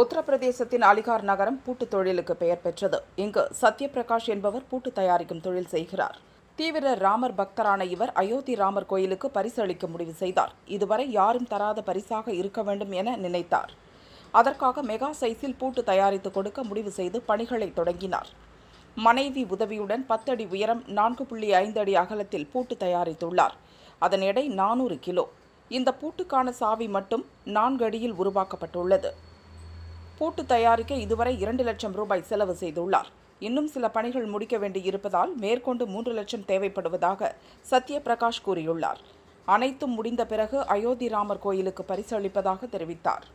உத்தரப்பிரதேசத்தின் அலிகார் நகரம் பூட்டுத் தொழிலுக்கு பெயர் பெற்றது இங்கு சத்யபிரகாஷ் என்பவர் பூட்டு தயாரிக்கும் தொழில் செய்கிறார் தீவிர ராமர் பக்தரான இவர் அயோத்தி ராமர் கோயிலுக்கு பரிசளிக்க முடிவு செய்தார் இதுவரை யாரும் தராத பரிசாக இருக்க வேண்டும் என நினைத்தார் அதற்காக மெகா சைஸில் பூட்டு தயாரித்து கொடுக்க முடிவு செய்து பணிகளை தொடங்கினார் மனைவி உதவியுடன் பத்தடி உயரம் நான்கு புள்ளி ஐந்து அடி அகலத்தில் பூட்டு தயாரித்துள்ளார் அதன் எடை நானூறு கிலோ இந்த பூட்டுக்கான சாவி மட்டும் நான்கு அடியில் உருவாக்கப்பட்டுள்ளது கூட்டு தயாரிக்க இதுவரை இரண்டு லட்சம் ரூபாய் செலவு செய்துள்ளார் இன்னும் சில பணிகள் முடிக்க வேண்டி இருப்பதால் மேற்கொண்டு மூன்று லட்சம் தேவைப்படுவதாக சத்யபிரகாஷ் கூறியுள்ளார் அனைத்தும் முடிந்த பிறகு அயோத்தி ராமர் கோயிலுக்கு பரிசளிப்பதாக தெரிவித்தார்